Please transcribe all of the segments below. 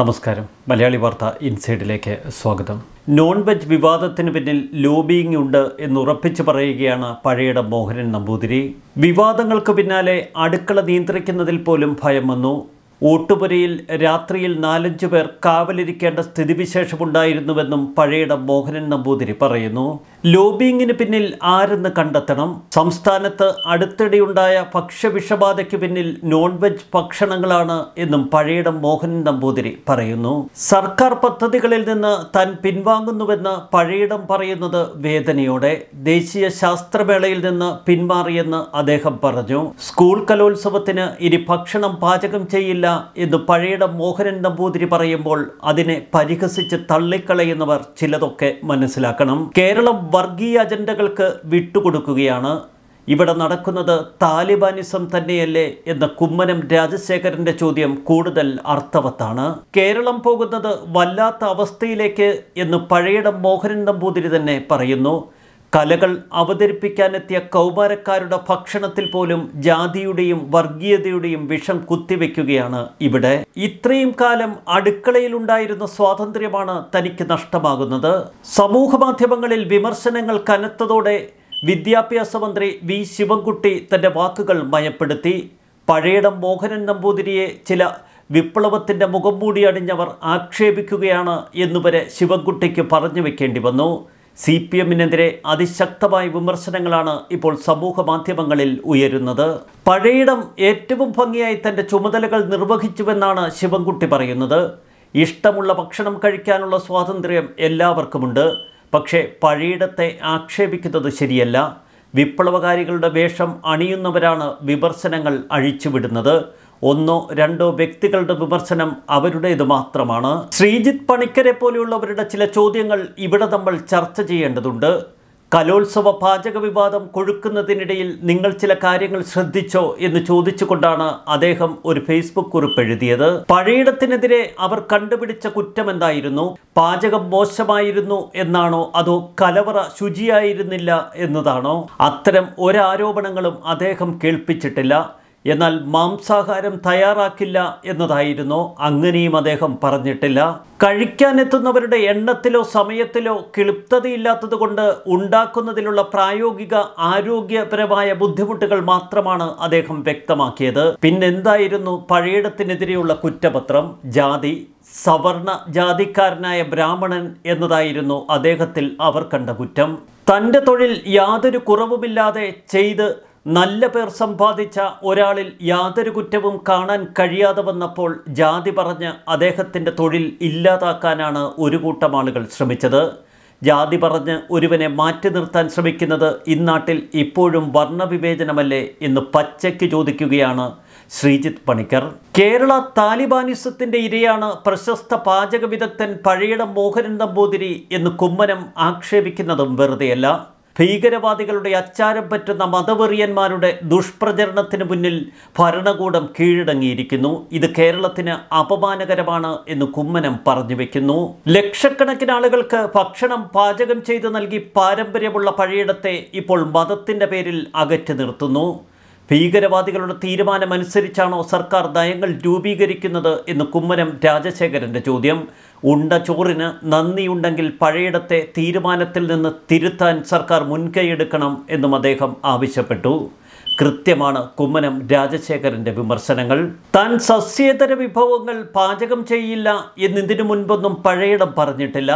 നമസ്കാരം മലയാളി വാർത്ത ഇൻസൈഡിലേക്ക് സ്വാഗതം നോൺ വെജ് വിവാദത്തിന് പിന്നിൽ ലോബിയിങ് ഉണ്ട് ഉറപ്പിച്ചു പറയുകയാണ് പഴയട മോഹനൻ നമ്പൂതിരി വിവാദങ്ങൾക്ക് പിന്നാലെ അടുക്കള നിയന്ത്രിക്കുന്നതിൽ പോലും ഭയം വന്നു ഓട്ടുപുരയിൽ രാത്രിയിൽ നാലഞ്ചു പേർ കാവലിരിക്കേണ്ട സ്ഥിതിവിശേഷമുണ്ടായിരുന്നുവെന്നും പഴയട മോഹനൻ നമ്പൂതിരി പറയുന്നു ലോബിയിങ്ങിന് പിന്നിൽ ആരെന്ന് കണ്ടെത്തണം സംസ്ഥാനത്ത് അടുത്തിടെയുണ്ടായ ഭക്ഷ്യവിഷബാധയ്ക്ക് പിന്നിൽ നോൺ വെജ് ഭക്ഷണങ്ങളാണ് എന്നും പഴയടം മോഹൻ നമ്പൂതിരി പറയുന്നു സർക്കാർ പദ്ധതികളിൽ നിന്ന് താൻ പിൻവാങ്ങുന്നുവെന്ന് പഴയിടം പറയുന്നത് വേദനയോടെ ദേശീയ ശാസ്ത്രമേളയിൽ നിന്ന് പിന്മാറിയെന്ന് അദ്ദേഹം പറഞ്ഞു സ്കൂൾ കലോത്സവത്തിന് ഇനി ഭക്ഷണം പാചകം ചെയ്യില്ല എന്ന് പഴയിടം മോഹനൻ നമ്പൂതിരി പറയുമ്പോൾ അതിനെ പരിഹസിച്ച് തള്ളിക്കളയുന്നവർ ചിലതൊക്കെ മനസ്സിലാക്കണം കേരളം വർഗീയ അജണ്ടകൾക്ക് വിട്ടുകൊടുക്കുകയാണ് ഇവിടെ നടക്കുന്നത് താലിബാനിസം തന്നെയല്ലേ എന്ന കുമ്മനം രാജശേഖരൻ്റെ ചോദ്യം കൂടുതൽ അർത്ഥവത്താണ് കേരളം പോകുന്നത് വല്ലാത്ത അവസ്ഥയിലേക്ക് എന്ന് പഴയിടം മോഹനൻ നമ്പൂതിരി തന്നെ പറയുന്നു കലകൾ അവതരിപ്പിക്കാനെത്തിയ കൗമാരക്കാരുടെ ഭക്ഷണത്തിൽ പോലും ജാതിയുടെയും വർഗീയതയുടെയും വിഷം കുത്തിവെക്കുകയാണ് ഇവിടെ ഇത്രയും കാലം അടുക്കളയിലുണ്ടായിരുന്ന സ്വാതന്ത്ര്യമാണ് തനിക്ക് നഷ്ടമാകുന്നത് മാധ്യമങ്ങളിൽ വിമർശനങ്ങൾ കനത്തതോടെ വിദ്യാഭ്യാസ മന്ത്രി വി ശിവൻകുട്ടി തൻ്റെ വാക്കുകൾ മയപ്പെടുത്തി പഴയടം മോഹനൻ നമ്പൂതിരിയെ ചില വിപ്ലവത്തിൻ്റെ മുഖം മൂടി അണിഞ്ഞവർ ആക്ഷേപിക്കുകയാണ് എന്നുവരെ ശിവൻകുട്ടിക്ക് പറഞ്ഞു വെക്കേണ്ടി വന്നു സി പി എമ്മിനെതിരെ അതിശക്തമായ വിമർശനങ്ങളാണ് ഇപ്പോൾ സമൂഹ മാധ്യമങ്ങളിൽ ഉയരുന്നത് പഴയിടം ഏറ്റവും ഭംഗിയായി തൻ്റെ ചുമതലകൾ നിർവഹിച്ചുവെന്നാണ് ശിവൻകുട്ടി പറയുന്നത് ഇഷ്ടമുള്ള ഭക്ഷണം കഴിക്കാനുള്ള സ്വാതന്ത്ര്യം എല്ലാവർക്കുമുണ്ട് പക്ഷേ പഴയിടത്തെ ആക്ഷേപിക്കുന്നത് ശരിയല്ല വിപ്ലവകാരികളുടെ വേഷം അണിയുന്നവരാണ് വിമർശനങ്ങൾ അഴിച്ചുവിടുന്നത് ഒന്നോ രണ്ടോ വ്യക്തികളുടെ വിമർശനം അവരുടേത് മാത്രമാണ് ശ്രീജിത്ത് പണിക്കരെ പോലെയുള്ളവരുടെ ചില ചോദ്യങ്ങൾ ഇവിടെ നമ്മൾ ചർച്ച ചെയ്യേണ്ടതുണ്ട് കലോത്സവ പാചക വിവാദം കൊഴുക്കുന്നതിനിടയിൽ നിങ്ങൾ ചില കാര്യങ്ങൾ ശ്രദ്ധിച്ചോ എന്ന് ചോദിച്ചുകൊണ്ടാണ് അദ്ദേഹം ഒരു ഫേസ്ബുക്ക് കുറിപ്പ് എഴുതിയത് പഴയിടത്തിനെതിരെ അവർ കണ്ടുപിടിച്ച കുറ്റം എന്തായിരുന്നു പാചകം മോശമായിരുന്നു എന്നാണോ അതോ കലവറ ശുചിയായിരുന്നില്ല എന്നതാണോ അത്തരം ഒരാരോപണങ്ങളും അദ്ദേഹം കേൾപ്പിച്ചിട്ടില്ല എന്നാൽ മാംസാഹാരം തയ്യാറാക്കില്ല എന്നതായിരുന്നു അങ്ങനെയും അദ്ദേഹം പറഞ്ഞിട്ടില്ല കഴിക്കാനെത്തുന്നവരുടെ എണ്ണത്തിലോ സമയത്തിലോ ക്ലിപ്തതയില്ലാത്തതുകൊണ്ട് ഉണ്ടാക്കുന്നതിലുള്ള പ്രായോഗിക ആരോഗ്യപരമായ ബുദ്ധിമുട്ടുകൾ മാത്രമാണ് അദ്ദേഹം വ്യക്തമാക്കിയത് പിന്നെന്തായിരുന്നു പഴയിടത്തിനെതിരെയുള്ള കുറ്റപത്രം ജാതി സവർണ ജാതിക്കാരനായ ബ്രാഹ്മണൻ എന്നതായിരുന്നു അദ്ദേഹത്തിൽ അവർ കണ്ട കുറ്റം തൻ്റെ തൊഴിൽ യാതൊരു കുറവുമില്ലാതെ ചെയ്ത് നല്ല പേർ സമ്പാദിച്ച ഒരാളിൽ യാതൊരു കുറ്റവും കാണാൻ കഴിയാതെ വന്നപ്പോൾ ജാതി പറഞ്ഞ് അദ്ദേഹത്തിൻ്റെ തൊഴിൽ ഇല്ലാതാക്കാനാണ് ഒരു കൂട്ടം ആളുകൾ ശ്രമിച്ചത് ജാതി പറഞ്ഞ് ഒരുവനെ മാറ്റി നിർത്താൻ ശ്രമിക്കുന്നത് ഇന്നാട്ടിൽ ഇപ്പോഴും വർണ്ണവിവേചനമല്ലേ എന്ന് പച്ചയ്ക്ക് ചോദിക്കുകയാണ് ശ്രീജിത്ത് പണിക്കർ കേരള താലിബാനിസത്തിൻ്റെ ഇരയാണ് പ്രശസ്ത പാചക വിദഗ്ധൻ പഴയിടം മോഹനൻ നമ്പൂതിരി എന്ന് കുമ്മനം ആക്ഷേപിക്കുന്നതും വെറുതെയല്ല ഭീകരവാദികളുടെ അച്ചാരം പറ്റുന്ന മതവെറിയന്മാരുടെ ദുഷ്പ്രചരണത്തിന് മുന്നിൽ ഭരണകൂടം കീഴടങ്ങിയിരിക്കുന്നു ഇത് കേരളത്തിന് അപമാനകരമാണ് എന്ന് കുമ്മനം പറഞ്ഞു വെക്കുന്നു ലക്ഷക്കണക്കിന് ആളുകൾക്ക് ഭക്ഷണം പാചകം ചെയ്ത് നൽകി പാരമ്പര്യമുള്ള പഴയിടത്തെ ഇപ്പോൾ മതത്തിൻ്റെ പേരിൽ അകറ്റി നിർത്തുന്നു ഭീകരവാദികളുടെ തീരുമാനമനുസരിച്ചാണോ സർക്കാർ നയങ്ങൾ രൂപീകരിക്കുന്നത് എന്ന് കുമ്മനം രാജശേഖരൻ്റെ ചോദ്യം ഉണ്ട ചോറിന് നന്ദിയുണ്ടെങ്കിൽ പഴയിടത്തെ തീരുമാനത്തിൽ നിന്ന് തിരുത്താൻ സർക്കാർ മുൻകൈയെടുക്കണം എന്നും അദ്ദേഹം ആവശ്യപ്പെട്ടു കൃത്യമാണ് കുമ്മനം രാജശേഖരൻ്റെ വിമർശനങ്ങൾ താൻ സസ്യേതര വിഭവങ്ങൾ പാചകം ചെയ്യില്ല എന്നിതിനു മുൻപൊന്നും പഴയിടം പറഞ്ഞിട്ടില്ല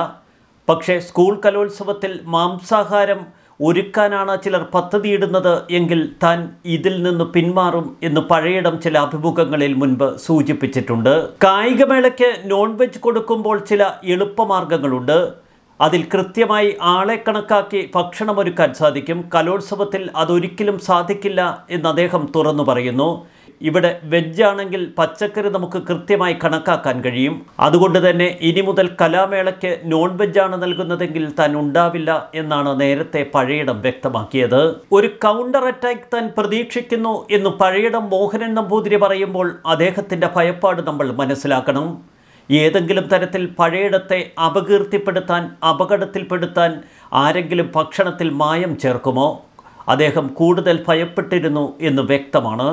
പക്ഷേ സ്കൂൾ കലോത്സവത്തിൽ മാംസാഹാരം ഒരുക്കാനാണ് ചിലർ പദ്ധതിയിടുന്നത് എങ്കിൽ താൻ ഇതിൽ നിന്ന് പിന്മാറും എന്ന് പഴയിടം ചില അഭിമുഖങ്ങളിൽ മുൻപ് സൂചിപ്പിച്ചിട്ടുണ്ട് കായികമേളയ്ക്ക് നോൺ വെജ് കൊടുക്കുമ്പോൾ ചില എളുപ്പമാർഗങ്ങളുണ്ട് അതിൽ കൃത്യമായി ആളെ കണക്കാക്കി ഭക്ഷണമൊരുക്കാൻ സാധിക്കും കലോത്സവത്തിൽ അതൊരിക്കലും സാധിക്കില്ല എന്ന് അദ്ദേഹം തുറന്നു പറയുന്നു ഇവിടെ വെജ് ആണെങ്കിൽ പച്ചക്കറി നമുക്ക് കൃത്യമായി കണക്കാക്കാൻ കഴിയും അതുകൊണ്ട് തന്നെ ഇനി മുതൽ കലാമേളയ്ക്ക് നോൺ വെജാണ് നൽകുന്നതെങ്കിൽ താൻ ഉണ്ടാവില്ല എന്നാണ് നേരത്തെ പഴയിടം വ്യക്തമാക്കിയത് ഒരു കൗണ്ടർ അറ്റാക്ക് താൻ പ്രതീക്ഷിക്കുന്നു എന്ന് പഴയിടം മോഹനൻ നമ്പൂതിരി പറയുമ്പോൾ അദ്ദേഹത്തിൻ്റെ ഭയപ്പാട് നമ്മൾ മനസ്സിലാക്കണം ഏതെങ്കിലും തരത്തിൽ പഴയിടത്തെ അപകീർത്തിപ്പെടുത്താൻ അപകടത്തിൽപ്പെടുത്താൻ ആരെങ്കിലും ഭക്ഷണത്തിൽ മായം ചേർക്കുമോ അദ്ദേഹം കൂടുതൽ ഭയപ്പെട്ടിരുന്നു എന്ന് വ്യക്തമാണ്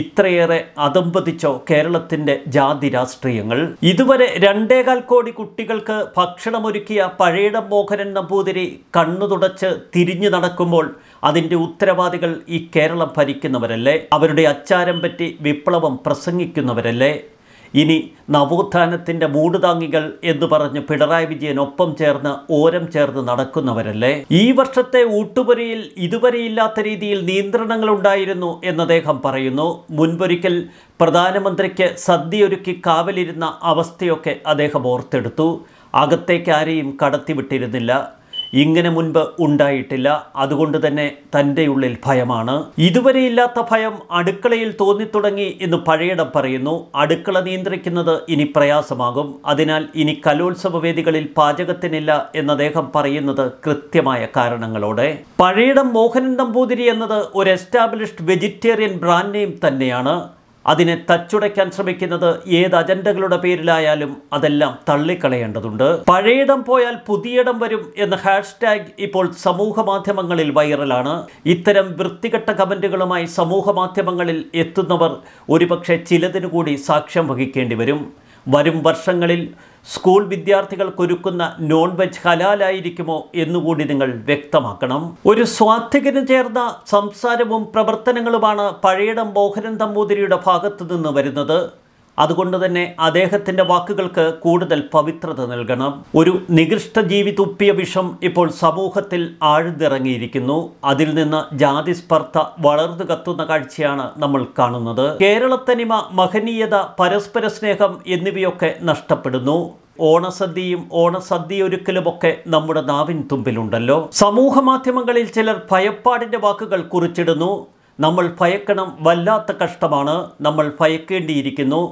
ഇത്രയേറെ അതമ്പതിച്ചോ കേരളത്തിൻ്റെ ജാതി രാഷ്ട്രീയങ്ങൾ ഇതുവരെ രണ്ടേകാൽ കോടി കുട്ടികൾക്ക് ഭക്ഷണമൊരുക്കിയ പഴയിടം മോഹനൻ നമ്പൂതിരി കണ്ണു തുടച്ച് തിരിഞ്ഞു നടക്കുമ്പോൾ അതിൻ്റെ ഉത്തരവാദികൾ ഈ കേരളം ഭരിക്കുന്നവരല്ലേ അവരുടെ അച്ചാരം പറ്റി വിപ്ലവം പ്രസംഗിക്കുന്നവരല്ലേ ഇനി നവോത്ഥാനത്തിൻ്റെ മൂടുതാങ്ങികൾ എന്ന് പറഞ്ഞ് പിണറായി വിജയൻ ഒപ്പം ചേർന്ന് ഓരം ചേർന്ന് നടക്കുന്നവരല്ലേ ഈ വർഷത്തെ ഊട്ടുപൊരിയിൽ ഇതുവരെയില്ലാത്ത രീതിയിൽ ഉണ്ടായിരുന്നു എന്ന് അദ്ദേഹം പറയുന്നു മുൻപൊരിക്കൽ പ്രധാനമന്ത്രിക്ക് സദ്യയൊരുക്കി കാവലിരുന്ന അവസ്ഥയൊക്കെ അദ്ദേഹം ഓർത്തെടുത്തു അകത്തേക്ക് ആരെയും കടത്തിവിട്ടിരുന്നില്ല ഇങ്ങനെ മുൻപ് ഉണ്ടായിട്ടില്ല അതുകൊണ്ട് തന്നെ തൻ്റെ ഉള്ളിൽ ഭയമാണ് ഇതുവരെ ഇല്ലാത്ത ഭയം അടുക്കളയിൽ തോന്നിത്തുടങ്ങി എന്ന് പഴയടം പറയുന്നു അടുക്കള നിയന്ത്രിക്കുന്നത് ഇനി പ്രയാസമാകും അതിനാൽ ഇനി കലോത്സവ വേദികളിൽ പാചകത്തിനില്ല എന്ന് അദ്ദേഹം പറയുന്നത് കൃത്യമായ കാരണങ്ങളോടെ പഴയടം മോഹനൻ നമ്പൂതിരി എന്നത് ഒരു എസ്റ്റാബ്ലിഷ്ഡ് വെജിറ്റേറിയൻ ബ്രാൻഡ് നെയിം തന്നെയാണ് അതിനെ തച്ചുടയ്ക്കാൻ ശ്രമിക്കുന്നത് ഏത് അജണ്ടകളുടെ പേരിലായാലും അതെല്ലാം തള്ളിക്കളയേണ്ടതുണ്ട് പഴയിടം പോയാൽ പുതിയിടം വരും എന്ന ഹാഷ്ടാഗ് ഇപ്പോൾ സമൂഹ മാധ്യമങ്ങളിൽ വൈറലാണ് ഇത്തരം വൃത്തികെട്ട കമൻറ്റുകളുമായി സമൂഹ മാധ്യമങ്ങളിൽ എത്തുന്നവർ ഒരുപക്ഷെ ചിലതിനു കൂടി സാക്ഷ്യം വഹിക്കേണ്ടി വരും വരും വർഷങ്ങളിൽ സ്കൂൾ വിദ്യാർത്ഥികൾക്കൊരുക്കുന്ന നോൺ വെജ് ഹലാലായിരിക്കുമോ എന്നുകൂടി നിങ്ങൾ വ്യക്തമാക്കണം ഒരു സ്വാധീനം ചേർന്ന സംസാരവും പ്രവർത്തനങ്ങളുമാണ് പഴയടം മോഹനൻ തമ്പൂതിരിയുടെ ഭാഗത്തു നിന്ന് വരുന്നത് അതുകൊണ്ട് തന്നെ അദ്ദേഹത്തിൻ്റെ വാക്കുകൾക്ക് കൂടുതൽ പവിത്രത നൽകണം ഒരു നികൃഷ്ട ജീവി തുപ്പിയ വിഷം ഇപ്പോൾ സമൂഹത്തിൽ ആഴ്ന്നിറങ്ങിയിരിക്കുന്നു അതിൽ നിന്ന് ജാതി സ്പർദ്ധ വളർന്നു കത്തുന്ന കാഴ്ചയാണ് നമ്മൾ കാണുന്നത് കേരളത്തനിമ മഹനീയത പരസ്പര സ്നേഹം എന്നിവയൊക്കെ നഷ്ടപ്പെടുന്നു ഓണസദ്യയും ഓണസദ്യയൊരുക്കലുമൊക്കെ നമ്മുടെ നാവിൻ തുമ്പിലുണ്ടല്ലോ സമൂഹ മാധ്യമങ്ങളിൽ ചിലർ ഭയപ്പാടിൻ്റെ വാക്കുകൾ കുറിച്ചിടുന്നു നമ്മൾ ഭയക്കണം വല്ലാത്ത കഷ്ടമാണ് നമ്മൾ ഭയക്കേണ്ടിയിരിക്കുന്നു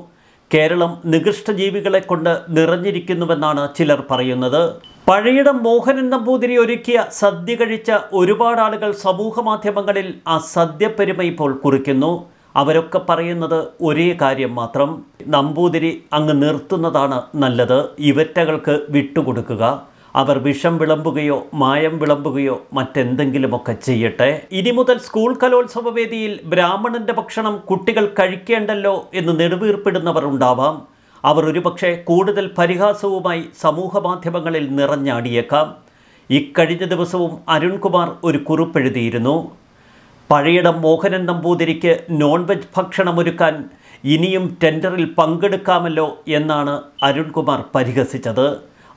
കേരളം നികൃഷ്ടജീവികളെ കൊണ്ട് നിറഞ്ഞിരിക്കുന്നുവെന്നാണ് ചിലർ പറയുന്നത് പഴയിടം മോഹനൻ നമ്പൂതിരി ഒരുക്കിയ സദ്യ കഴിച്ച ഒരുപാട് ആളുകൾ സമൂഹ മാധ്യമങ്ങളിൽ ആ സദ്യപ്പെരുമ ഇപ്പോൾ കുറിക്കുന്നു അവരൊക്കെ പറയുന്നത് ഒരേ കാര്യം മാത്രം നമ്പൂതിരി അങ്ങ് നിർത്തുന്നതാണ് നല്ലത് ഇവറ്റകൾക്ക് വിട്ടുകൊടുക്കുക അവർ വിഷം വിളമ്പുകയോ മായം വിളമ്പുകയോ മറ്റെന്തെങ്കിലുമൊക്കെ ചെയ്യട്ടെ ഇനി മുതൽ സ്കൂൾ കലോത്സവ വേദിയിൽ ബ്രാഹ്മണൻ്റെ ഭക്ഷണം കുട്ടികൾ കഴിക്കേണ്ടല്ലോ എന്ന് നെടുവീർപ്പിടുന്നവർ ഉണ്ടാവാം അവർ ഒരുപക്ഷെ കൂടുതൽ പരിഹാസവുമായി സമൂഹ മാധ്യമങ്ങളിൽ നിറഞ്ഞാടിയേക്കാം ഇക്കഴിഞ്ഞ ദിവസവും അരുൺകുമാർ ഒരു കുറിപ്പെഴുതിയിരുന്നു പഴയിടം മോഹനൻ നമ്പൂതിരിക്ക് നോൺ വെജ് ഒരുക്കാൻ ഇനിയും ടെൻഡറിൽ പങ്കെടുക്കാമല്ലോ എന്നാണ് അരുൺകുമാർ പരിഹസിച്ചത്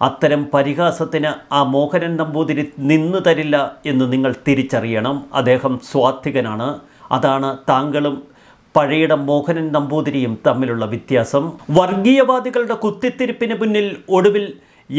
അത്തരം പരിഹാസത്തിന് ആ മോഹനൻ നമ്പൂതിരി നിന്നു തരില്ല എന്ന് നിങ്ങൾ തിരിച്ചറിയണം അദ്ദേഹം സ്വാത്വികനാണ് അതാണ് താങ്കളും പഴയിടം മോഹനൻ നമ്പൂതിരിയും തമ്മിലുള്ള വ്യത്യാസം വർഗീയവാദികളുടെ കുത്തിത്തിരിപ്പിന് മുന്നിൽ ഒടുവിൽ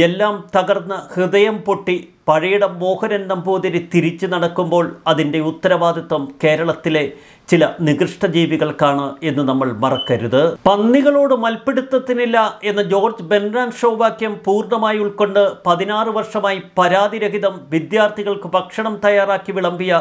എല്ലാം തകർന്ന് ഹൃദയം പൊട്ടി പഴയിടം മോഹനൻ നമ്പൂതിരി തിരിച്ചു നടക്കുമ്പോൾ അതിൻ്റെ ഉത്തരവാദിത്വം കേരളത്തിലെ ചില നികൃഷ്ടജീവികൾക്കാണ് എന്ന് നമ്മൾ മറക്കരുത് പന്നികളോട് മൽപ്പിടുത്തത്തിനില്ല എന്ന ജോർജ് ബെൻറാൻ ഷോ വാക്യം പൂർണ്ണമായി ഉൾക്കൊണ്ട് പതിനാറ് വർഷമായി പരാതിരഹിതം വിദ്യാർത്ഥികൾക്ക് ഭക്ഷണം തയ്യാറാക്കി വിളമ്പിയ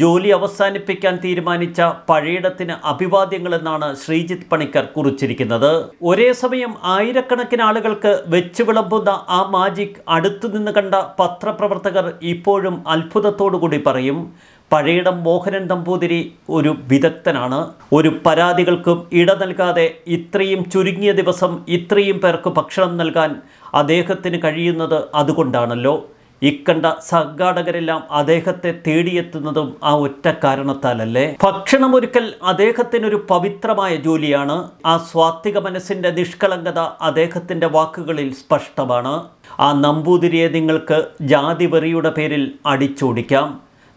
ജോലി അവസാനിപ്പിക്കാൻ തീരുമാനിച്ച പഴയിടത്തിന് അഭിവാദ്യങ്ങളെന്നാണ് ശ്രീജിത്ത് പണിക്കർ കുറിച്ചിരിക്കുന്നത് ഒരേ സമയം ആയിരക്കണക്കിന് ആളുകൾക്ക് വെച്ചു വിളമ്പുന്ന ആ മാജിക് അടുത്തുനിന്ന് കണ്ട പത്രപ്രവർത്തകർ ഇപ്പോഴും അത്ഭുതത്തോടുകൂടി കൂടി പറയും പഴയിടം മോഹനൻ നമ്പൂതിരി ഒരു വിദഗ്ധനാണ് ഒരു പരാതികൾക്കും ഇട നൽകാതെ ഇത്രയും ചുരുങ്ങിയ ദിവസം ഇത്രയും പേർക്ക് ഭക്ഷണം നൽകാൻ അദ്ദേഹത്തിന് കഴിയുന്നത് അതുകൊണ്ടാണല്ലോ ഇക്കണ്ട സംഘാടകരെല്ലാം അദ്ദേഹത്തെ തേടിയെത്തുന്നതും ആ ഒറ്റ കാരണത്താലല്ലേ ഭക്ഷണമൊരുക്കൽ അദ്ദേഹത്തിനൊരു പവിത്രമായ ജോലിയാണ് ആ സ്വാത്വിക മനസ്സിൻ്റെ നിഷ്കളങ്കത അദ്ദേഹത്തിൻ്റെ വാക്കുകളിൽ സ്പഷ്ടമാണ് ആ നമ്പൂതിരിയെ നിങ്ങൾക്ക് ജാതി വെറിയുടെ പേരിൽ അടിച്ചോടിക്കാം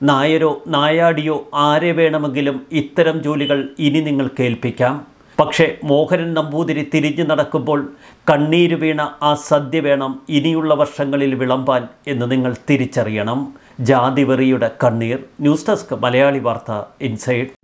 നായരോ നായാടിയോ ആരെ വേണമെങ്കിലും ഇത്തരം ജോലികൾ ഇനി നിങ്ങൾക്ക് ഏൽപ്പിക്കാം പക്ഷേ മോഹനൻ നമ്പൂതിരി തിരിഞ്ഞു നടക്കുമ്പോൾ കണ്ണീര് വീണ ആ സദ്യ വേണം ഇനിയുള്ള വർഷങ്ങളിൽ വിളമ്പാൻ എന്ന് നിങ്ങൾ തിരിച്ചറിയണം ജാതിവെറിയുടെ കണ്ണീർ ന്യൂസ് ഡെസ്ക് മലയാളി വാർത്ത ഇൻസൈഡ്